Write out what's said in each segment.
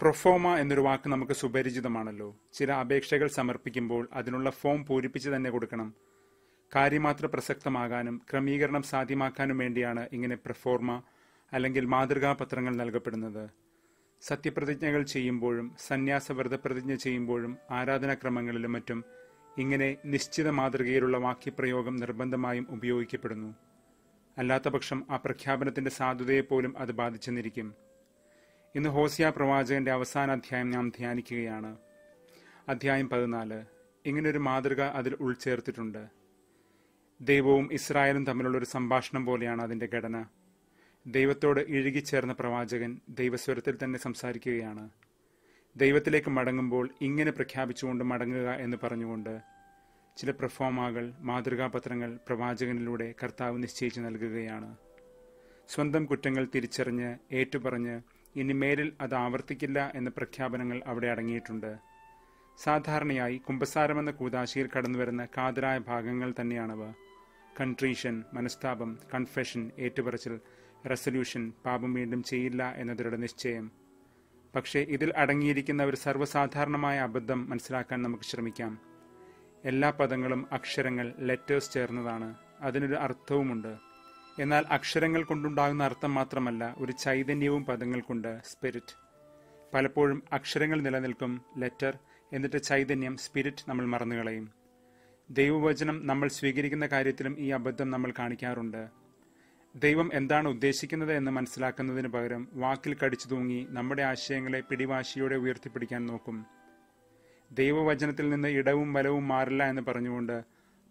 proforma എന്നൊരു വാക്ക് നമുക്ക് സുപരിചിതമാണല്ലോ ചില അപേക്ഷകൾ സമർപ്പിക്കുമ്പോൾ അതിനുള്ള ഫോം പൂരിപ്പിച്ച് തന്നെ കൊടുക്കണം കാര്യമാത്ര പ്രസക്തമാകാനും ക്രമീകരണം സാധ്യമാക്കാനും വേണ്ടിയാണ് ഇങ്ങനെ പ്രഫോർമ അല്ലെങ്കിൽ മാതൃകാ പത്രങ്ങൾ നൽകപ്പെടുന്നത് സത്യപ്രതിജ്ഞകൾ ചെയ്യുമ്പോഴും സന്യാസ വ്രതപ്രതിജ്ഞ ചെയ്യുമ്പോഴും ആരാധനാക്രമങ്ങളിലും മറ്റും ഇങ്ങനെ നിശ്ചിത മാതൃകയിലുള്ള വാക്യപ്രയോഗം നിർബന്ധമായും ഉപയോഗിക്കപ്പെടുന്നു അല്ലാത്തപക്ഷം ആ പ്രഖ്യാപനത്തിന്റെ സാധുതയെപ്പോലും അത് ബാധിച്ചെന്നിരിക്കും ഇന്ന് ഹോസിയ പ്രവാചകന്റെ അവസാന അധ്യായം നാം ധ്യാനിക്കുകയാണ് അധ്യായം പതിനാല് ഇങ്ങനൊരു മാതൃക അതിൽ ഉൾച്ചേർത്തിട്ടുണ്ട് ദൈവവും ഇസ്രായേലും തമ്മിലുള്ള ഒരു സംഭാഷണം പോലെയാണ് അതിന്റെ ഘടന ദൈവത്തോട് ഇഴുകിച്ചേർന്ന പ്രവാചകൻ ദൈവസ്വരത്തിൽ തന്നെ സംസാരിക്കുകയാണ് ദൈവത്തിലേക്ക് മടങ്ങുമ്പോൾ ഇങ്ങനെ പ്രഖ്യാപിച്ചുകൊണ്ട് മടങ്ങുക എന്ന് പറഞ്ഞുകൊണ്ട് ചില പ്രഫോമാകൾ മാതൃകാപത്രങ്ങൾ പ്രവാചകനിലൂടെ കർത്താവ് നിശ്ചയിച്ചു നൽകുകയാണ് സ്വന്തം കുറ്റങ്ങൾ തിരിച്ചറിഞ്ഞ് ഏറ്റുപറഞ്ഞ് ഇനിമേലിൽ അത് ആവർത്തിക്കില്ല എന്ന പ്രഖ്യാപനങ്ങൾ അവിടെ അടങ്ങിയിട്ടുണ്ട് സാധാരണയായി കുമ്പസാരമെന്ന കൂതാശിയിൽ കടന്നുവരുന്ന കാതരായ ഭാഗങ്ങൾ തന്നെയാണവ കൺട്രീഷൻ മനസ്താപം കൺഫെഷൻ ഏറ്റുപറച്ചിൽ റെസൊല്യൂഷൻ പാപം വീണ്ടും ചെയ്യില്ല എന്നതിലൂടെ നിശ്ചയം പക്ഷേ ഇതിൽ അടങ്ങിയിരിക്കുന്ന ഒരു സർവ്വസാധാരണമായ അബദ്ധം മനസ്സിലാക്കാൻ നമുക്ക് ശ്രമിക്കാം എല്ലാ പദങ്ങളും അക്ഷരങ്ങൾ ലെറ്റേഴ്സ് ചേർന്നതാണ് അതിനൊരു അർത്ഥവുമുണ്ട് എന്നാൽ അക്ഷരങ്ങൾ കൊണ്ടുണ്ടാകുന്ന അർത്ഥം മാത്രമല്ല ഒരു ചൈതന്യവും പദങ്ങൾക്കുണ്ട് സ്പിരിറ്റ് പലപ്പോഴും അക്ഷരങ്ങൾ നിലനിൽക്കും ലെറ്റർ എന്നിട്ട് ചൈതന്യം സ്പിരിറ്റ് നമ്മൾ മറന്നുകളയും ദൈവവചനം നമ്മൾ സ്വീകരിക്കുന്ന കാര്യത്തിലും ഈ അബദ്ധം നമ്മൾ കാണിക്കാറുണ്ട് ദൈവം എന്താണ് ഉദ്ദേശിക്കുന്നത് എന്ന് മനസ്സിലാക്കുന്നതിന് പകരം വാക്കിൽ കടിച്ചു തൂങ്ങി നമ്മുടെ ആശയങ്ങളെ പിടിവാശിയോടെ ഉയർത്തിപ്പിടിക്കാൻ നോക്കും ദൈവവചനത്തിൽ നിന്ന് ഇടവും വലവും മാറില്ല എന്ന് പറഞ്ഞുകൊണ്ട്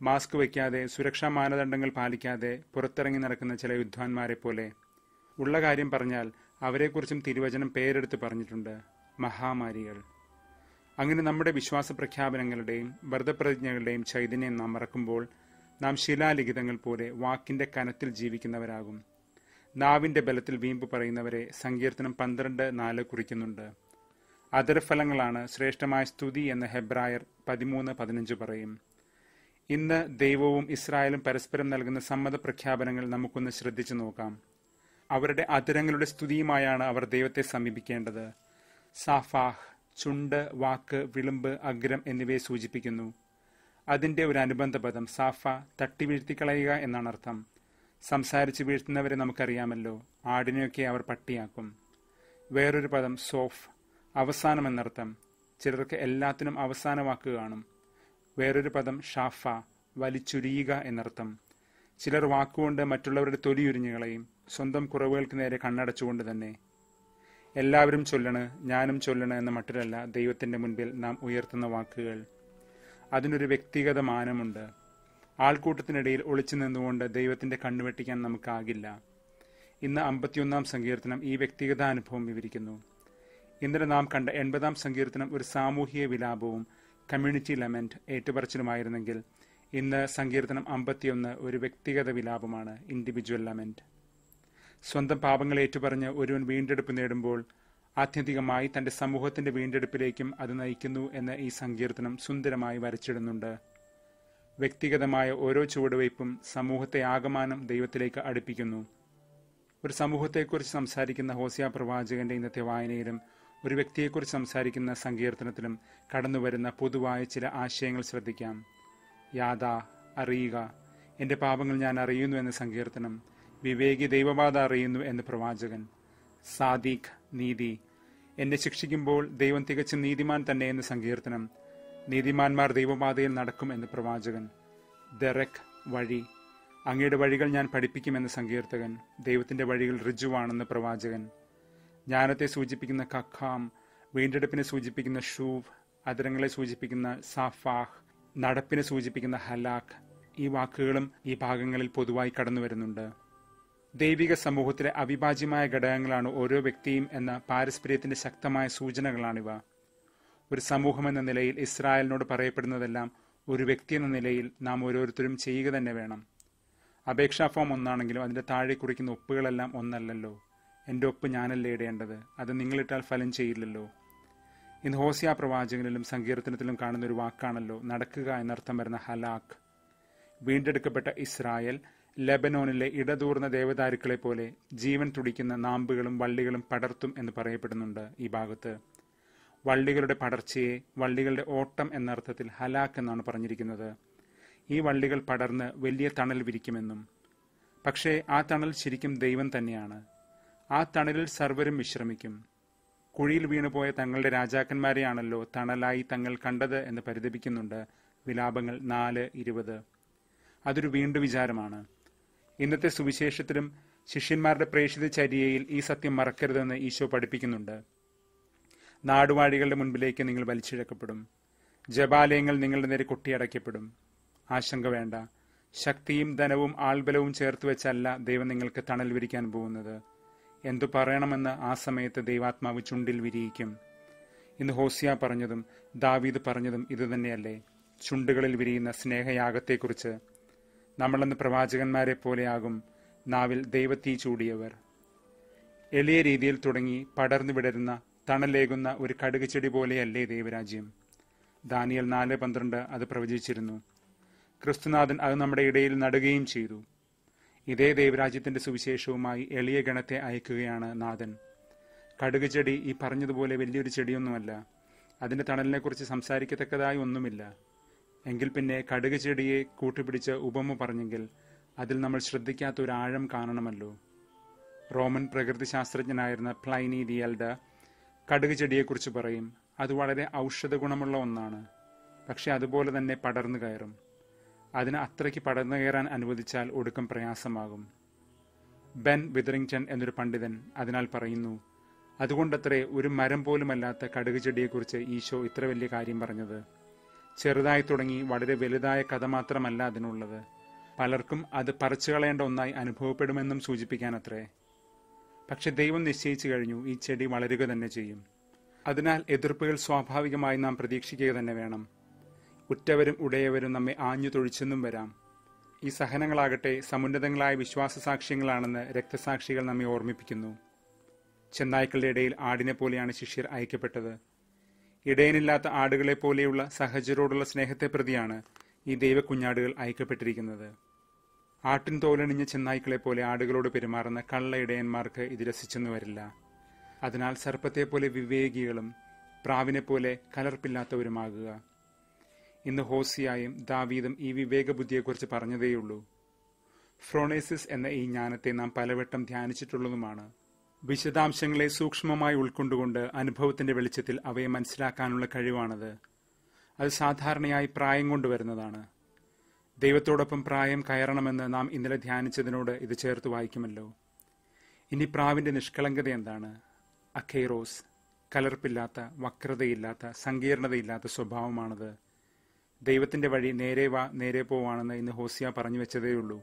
മാസ്ക് വയ്ക്കാതെ സുരക്ഷാ മാനദണ്ഡങ്ങൾ പാലിക്കാതെ പുറത്തിറങ്ങി നടക്കുന്ന ചില വിദ്വാൻമാരെ പോലെ ഉള്ള കാര്യം പറഞ്ഞാൽ അവരെക്കുറിച്ചും തിരുവചനം പേരെടുത്ത് പറഞ്ഞിട്ടുണ്ട് മഹാമാരികൾ അങ്ങനെ നമ്മുടെ വിശ്വാസ പ്രഖ്യാപനങ്ങളുടെയും വ്രതപ്രതിജ്ഞകളുടെയും ചൈതന്യം നാം മറക്കുമ്പോൾ നാം ശിലാലിഖിതങ്ങൾ പോലെ വാക്കിന്റെ കനത്തിൽ ജീവിക്കുന്നവരാകും നാവിന്റെ ബലത്തിൽ വീമ്പ് പറയുന്നവരെ സങ്കീർത്തനം പന്ത്രണ്ട് നാല് കുറിക്കുന്നുണ്ട് അതിർഫലങ്ങളാണ് ശ്രേഷ്ഠമായ സ്തുതി എന്ന് ഹെബ്രായർ പതിമൂന്ന് പതിനഞ്ച് പറയും ഇന്ന് ദൈവവും ഇസ്രായേലും പരസ്പരം നൽകുന്ന സമ്മത പ്രഖ്യാപനങ്ങൾ നമുക്കൊന്ന് ശ്രദ്ധിച്ചു നോക്കാം അവരുടെ അതിരങ്ങളുടെ സ്തുതിയുമായാണ് അവർ ദൈവത്തെ സമീപിക്കേണ്ടത് സാഫാഹ് ചുണ്ട് വാക്ക് വിളിമ്പ് അഗ്രം എന്നിവയെ സൂചിപ്പിക്കുന്നു അതിൻ്റെ ഒരു അനുബന്ധ പദം സാഫ തട്ടി വീഴ്ത്തിക്കളയുക എന്നാണ് അർത്ഥം സംസാരിച്ച് വീഴ്ത്തുന്നവരെ നമുക്കറിയാമല്ലോ ആടിനെയൊക്കെ അവർ പട്ടിയാക്കും വേറൊരു പദം സോഫ് അവസാനം എന്നർത്ഥം ചിലർക്ക് എല്ലാത്തിനും അവസാന വാക്ക് കാണും വേറൊരു പദം ഷാഫ വലിച്ചുരിയുക എന്നർത്ഥം ചിലർ വാക്കുകൊണ്ട് മറ്റുള്ളവരുടെ തൊലിയുരിഞ്ഞുകളെയും സ്വന്തം കുറവുകൾക്ക് നേരെ കണ്ണടച്ചുകൊണ്ട് തന്നെ എല്ലാവരും ചൊല്ലണ് ഞാനും ചൊല്ലണ് എന്ന മറ്റൊരല്ല ദൈവത്തിൻ്റെ മുൻപിൽ നാം ഉയർത്തുന്ന വാക്കുകൾ അതിനൊരു വ്യക്തിഗത മാനമുണ്ട് ആൾക്കൂട്ടത്തിനിടയിൽ ഒളിച്ചു നിന്നുകൊണ്ട് ദൈവത്തിൻ്റെ കണ്ണുവെട്ടിക്കാൻ നമുക്കാകില്ല ഇന്ന് അമ്പത്തിയൊന്നാം സങ്കീർത്തനം ഈ വ്യക്തിഗത അനുഭവം വിവരിക്കുന്നു ഇന്നലെ നാം കണ്ട എൺപതാം സങ്കീർത്തനം ഒരു സാമൂഹിക വിലാപവും കമ്മ്യൂണിറ്റി ലമെന്റ് ഏറ്റുപറച്ചിലുമായിരുന്നെങ്കിൽ ഇന്ന് സങ്കീർത്തനം അമ്പത്തിയൊന്ന് ഒരു വ്യക്തിഗത വിലാപമാണ് ഇൻഡിവിജ്വൽ ലമെന്റ് സ്വന്തം പാപങ്ങൾ ഏറ്റുപറഞ്ഞ് ഒരുവൻ വീണ്ടെടുപ്പ് നേടുമ്പോൾ ആത്യന്തികമായി തന്റെ സമൂഹത്തിന്റെ വീണ്ടെടുപ്പിലേക്കും അത് നയിക്കുന്നു എന്ന് ഈ സങ്കീർത്തനം സുന്ദരമായി വരച്ചിടുന്നുണ്ട് വ്യക്തിഗതമായ ഓരോ ചുവടുവയ്പും സമൂഹത്തെ ആകമാനം ദൈവത്തിലേക്ക് അടുപ്പിക്കുന്നു ഒരു സമൂഹത്തെക്കുറിച്ച് സംസാരിക്കുന്ന ഹോസിയ പ്രവാചകന്റെ ഇന്നത്തെ വായനയിലും ഒരു വ്യക്തിയെക്കുറിച്ച് സംസാരിക്കുന്ന സങ്കീർത്തനത്തിലും കടന്നുവരുന്ന പൊതുവായ ചില ആശയങ്ങൾ ശ്രദ്ധിക്കാം യാദാ അറിയുക എൻ്റെ പാപങ്ങൾ ഞാൻ അറിയുന്നു എന്ന സങ്കീർത്തനം വിവേകി ദൈവബാധ അറിയുന്നു എന്ന് പ്രവാചകൻ സാദിഖ് നീതി എന്നെ ശിക്ഷിക്കുമ്പോൾ ദൈവം തികച്ചും നീതിമാൻ തന്നെ എന്ന് സങ്കീർത്തനം നീതിമാന്മാർ ദൈവബാധയിൽ നടക്കും എന്ന് പ്രവാചകൻ ദറക് വഴി അങ്ങയുടെ വഴികൾ ഞാൻ പഠിപ്പിക്കുമെന്ന് സങ്കീർത്തകൻ ദൈവത്തിൻ്റെ വഴികൾ ഋജുവാണെന്ന് പ്രവാചകൻ ജ്ഞാനത്തെ സൂചിപ്പിക്കുന്ന കഖാം വീണ്ടെടുപ്പിനെ സൂചിപ്പിക്കുന്ന ഷൂവ് അതിരങ്ങളെ സൂചിപ്പിക്കുന്ന സഫാഹ് നടപ്പിനെ സൂചിപ്പിക്കുന്ന ഹലാഖ് ഈ വാക്കുകളും ഈ ഭാഗങ്ങളിൽ പൊതുവായി കടന്നു വരുന്നുണ്ട് ദൈവിക സമൂഹത്തിലെ അവിഭാജ്യമായ ഘടകങ്ങളാണ് ഓരോ വ്യക്തിയും എന്ന പാരസ്പര്യത്തിന്റെ ശക്തമായ സൂചനകളാണിവ ഒരു സമൂഹം എന്ന നിലയിൽ ഇസ്രായേലിനോട് പറയപ്പെടുന്നതെല്ലാം ഒരു വ്യക്തി എന്ന നിലയിൽ നാം ഓരോരുത്തരും ചെയ്യുക തന്നെ വേണം അപേക്ഷാ ഫോം ഒന്നാണെങ്കിലും അതിന്റെ താഴെ കുറിക്കുന്ന ഒപ്പുകളെല്ലാം ഒന്നല്ലല്ലോ എൻ്റെ ഒപ്പ് ഞാനല്ലേ ഇടേണ്ടത് അത് നിങ്ങളിട്ടാൽ ഫലം ചെയ്യില്ലല്ലോ ഇന്ന് ഹോസിയ പ്രവാചകനിലും സങ്കീർത്തനത്തിലും കാണുന്ന ഒരു വാക്കാണല്ലോ നടക്കുക എന്നർത്ഥം വരുന്ന ഹലാഖ് വീണ്ടെടുക്കപ്പെട്ട ഇസ്രായേൽ ലെബനോനിലെ ഇടതൂർന്ന ദേവതാരുക്കളെ പോലെ ജീവൻ തുടിക്കുന്ന നാമ്പുകളും വള്ളികളും പടർത്തും എന്ന് പറയപ്പെടുന്നുണ്ട് ഈ ഭാഗത്ത് വള്ളികളുടെ പടർച്ചയെ വള്ളികളുടെ ഓട്ടം എന്നർത്ഥത്തിൽ ഹലാഖ് എന്നാണ് പറഞ്ഞിരിക്കുന്നത് ഈ വള്ളികൾ പടർന്ന് വലിയ തണൽ വിരിക്കുമെന്നും പക്ഷേ ആ തണൽ ശരിക്കും ദൈവം തന്നെയാണ് ആ തണലിൽ സർവരും വിശ്രമിക്കും കുഴിയിൽ വീണുപോയ തങ്ങളുടെ രാജാക്കന്മാരെയാണല്ലോ തണലായി തങ്ങൾ കണ്ടത് എന്ന് പരിതപിക്കുന്നുണ്ട് വിലാപങ്ങൾ നാല് ഇരുപത് അതൊരു വീണ്ടു വിചാരമാണ് ഇന്നത്തെ സുവിശേഷത്തിലും ശിഷ്യന്മാരുടെ പ്രേക്ഷിത ചര്യയിൽ ഈ സത്യം മറക്കരുതെന്ന് ഈശോ പഠിപ്പിക്കുന്നുണ്ട് നാടുവാഴികളുടെ മുൻപിലേക്ക് നിങ്ങൾ വലിച്ചിഴക്കപ്പെടും ജപാലയങ്ങൾ നിങ്ങളുടെ നേരെ കൊട്ടിയടയ്ക്കപ്പെടും ആശങ്ക വേണ്ട ശക്തിയും ധനവും ആൾബലവും ചേർത്ത് വെച്ചല്ല ദൈവം നിങ്ങൾക്ക് തണൽ വിരിക്കാൻ പോകുന്നത് എന്തു പറയണമെന്ന് ആ സമയത്ത് ദൈവാത്മാവ് ചുണ്ടിൽ വിരിയിക്കും ഇന്ന് ഹോസിയ പറഞ്ഞതും ദാവീദ് പറഞ്ഞതും ഇതുതന്നെയല്ലേ ചുണ്ടുകളിൽ വിരിയുന്ന സ്നേഹയാഗത്തെക്കുറിച്ച് നമ്മളെന്ന് പ്രവാചകന്മാരെ പോലെയാകും നാവിൽ ദൈവത്തീ ചൂടിയവർ എളിയ രീതിയിൽ തുടങ്ങി പടർന്നു വിടരുന്ന തണലേകുന്ന ഒരു കടുക് ചെടി പോലെയല്ലേ ദൈവരാജ്യം ദാനിയൽ നാല് പന്ത്രണ്ട് അത് പ്രവചിച്ചിരുന്നു ക്രിസ്തുനാഥൻ അത് നമ്മുടെ ഇടയിൽ നടുകയും ചെയ്തു ഇതേ ദേവരാജ്യത്തിന്റെ സുവിശേഷവുമായി എളിയ ഗണത്തെ അയക്കുകയാണ് നാഥൻ കടുക് ചെടി ഈ പറഞ്ഞതുപോലെ വലിയൊരു ചെടിയൊന്നുമല്ല അതിൻ്റെ തണലിനെക്കുറിച്ച് സംസാരിക്കത്തക്കതായി ഒന്നുമില്ല എങ്കിൽ പിന്നെ കടുക് ചെടിയെ കൂട്ടുപിടിച്ച് ഉപമ പറഞ്ഞെങ്കിൽ അതിൽ നമ്മൾ ശ്രദ്ധിക്കാത്ത ഒരു ആഴം കാണണമല്ലോ റോമൻ പ്രകൃതി ശാസ്ത്രജ്ഞനായിരുന്ന പ്ലൈനി ദി കടുക് ചെടിയെക്കുറിച്ച് പറയും അത് വളരെ ഔഷധ ഗുണമുള്ള ഒന്നാണ് പക്ഷെ അതുപോലെ തന്നെ പടർന്നു കയറും അതിന് അത്രയ്ക്ക് പടർന്നു കയറാൻ അനുവദിച്ചാൽ ഒടുക്കം പ്രയാസമാകും ബെൻ വിതറിങ്ടൺ എന്നൊരു പണ്ഡിതൻ അതിനാൽ പറയുന്നു അതുകൊണ്ടത്രേ ഒരു മരം പോലുമല്ലാത്ത കടുക് ചെടിയെക്കുറിച്ച് ഈശോ ഇത്ര വലിയ കാര്യം പറഞ്ഞത് ചെറുതായി തുടങ്ങി വളരെ വലുതായ കഥ മാത്രമല്ല അതിനുള്ളത് പലർക്കും അത് പറിച്ചു കളയേണ്ട ഒന്നായി അനുഭവപ്പെടുമെന്നും സൂചിപ്പിക്കാൻ അത്രേ പക്ഷെ ദൈവം നിശ്ചയിച്ചു കഴിഞ്ഞു ഈ ചെടി വളരുക തന്നെ ചെയ്യും അതിനാൽ എതിർപ്പുകൾ സ്വാഭാവികമായി നാം പ്രതീക്ഷിക്കുക തന്നെ വേണം ഉറ്റവരും ഉടയവരും നമ്മെ ആഞ്ഞു തൊഴിച്ചെന്നും വരാം ഈ സഹനങ്ങളാകട്ടെ സമുന്നതങ്ങളായ വിശ്വാസ സാക്ഷ്യങ്ങളാണെന്ന് രക്തസാക്ഷികൾ നമ്മെ ഓർമ്മിപ്പിക്കുന്നു ചെന്നായ്ക്കളുടെ ഇടയിൽ ആടിനെ പോലെയാണ് ശിഷ്യർ അയക്കപ്പെട്ടത് ഇടയനില്ലാത്ത ആടുകളെ പോലെയുള്ള സഹജരോടുള്ള സ്നേഹത്തെ പ്രതിയാണ് ഈ ദൈവക്കുഞ്ഞാടുകൾ അയക്കപ്പെട്ടിരിക്കുന്നത് ആട്ടിൻ തോലണിഞ്ഞ ചെന്നായ്ക്കളെ പോലെ ആടുകളോട് പെരുമാറുന്ന കള്ള ഇടയന്മാർക്ക് ഇത് രസിച്ചെന്നു വരില്ല അതിനാൽ സർപ്പത്തെ പോലെ വിവേകികളും പ്രാവിനെ പോലെ കലർപ്പില്ലാത്തവരുമാകുക ഇന്ന് ഹോസിയായും ദാവീദും ഈ വിവേകബുദ്ധിയെക്കുറിച്ച് പറഞ്ഞതേയുള്ളൂ ഫ്രോണേസിസ് എന്ന ഈ ജ്ഞാനത്തെ നാം പലവട്ടം ധ്യാനിച്ചിട്ടുള്ളതുമാണ് വിശദാംശങ്ങളെ സൂക്ഷ്മമായി ഉൾക്കൊണ്ടുകൊണ്ട് അനുഭവത്തിന്റെ വെളിച്ചത്തിൽ അവയെ മനസ്സിലാക്കാനുള്ള കഴിവാണത് അത് സാധാരണയായി പ്രായം കൊണ്ടുവരുന്നതാണ് ദൈവത്തോടൊപ്പം പ്രായം കയറണമെന്ന് നാം ഇന്നലെ ധ്യാനിച്ചതിനോട് ഇത് ചേർത്ത് വായിക്കുമല്ലോ ഇനി പ്രാവിന്റെ നിഷ്കളങ്കത എന്താണ് അഖൈറോസ് കലർപ്പില്ലാത്ത വക്രതയില്ലാത്ത സങ്കീർണതയില്ലാത്ത സ്വഭാവമാണത് ദൈവത്തിന്റെ വഴി നേരെ വാ നേരെ പോവാണെന്ന് ഇന്ന് ഹോസിയ പറഞ്ഞു വെച്ചതേയുള്ളൂ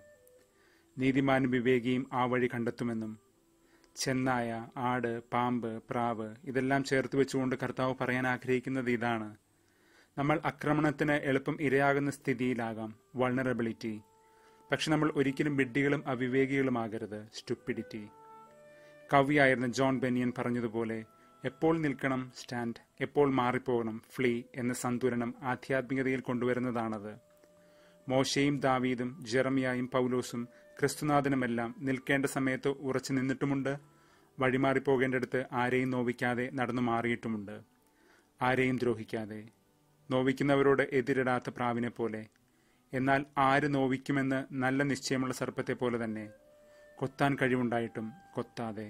നീതിമാനും വിവേകിയും ആ വഴി കണ്ടെത്തുമെന്നും ചെന്നായ ആട് പാമ്പ് പ്രാവ് ഇതെല്ലാം ചേർത്ത് വെച്ചുകൊണ്ട് കർത്താവ് പറയാൻ ആഗ്രഹിക്കുന്നത് ഇതാണ് നമ്മൾ ആക്രമണത്തിന് എളുപ്പം ഇരയാകുന്ന സ്ഥിതിയിലാകാം വൾണറബിലിറ്റി പക്ഷെ നമ്മൾ ഒരിക്കലും വിഡ്ഢികളും അവിവേകികളുമാകരുത് സ്റ്റുപ്പിഡിറ്റി കവിയായിരുന്ന ജോൺ ബെനിയൻ പറഞ്ഞതുപോലെ എപ്പോൾ നിൽക്കണം സ്റ്റാൻഡ് എപ്പോൾ മാറിപ്പോകണം ഫ്ലീ എന്ന സന്തുലനം ആധ്യാത്മികതയിൽ കൊണ്ടുവരുന്നതാണത് മോശയും ദാവീദും ജെറമിയായും പൗലോസും ക്രിസ്തുനാഥനുമെല്ലാം നിൽക്കേണ്ട സമയത്ത് ഉറച്ചു നിന്നിട്ടുമുണ്ട് വഴിമാറിപ്പോകേണ്ടടുത്ത് ആരെയും നോവിക്കാതെ നടന്നു മാറിയിട്ടുമുണ്ട് ആരെയും ദ്രോഹിക്കാതെ നോവിക്കുന്നവരോട് എതിരിടാത്ത പ്രാവിനെ പോലെ എന്നാൽ ആര് നോവിക്കുമെന്ന് നല്ല നിശ്ചയമുള്ള സർപ്പത്തെ പോലെ തന്നെ കൊത്താൻ കഴിവുണ്ടായിട്ടും കൊത്താതെ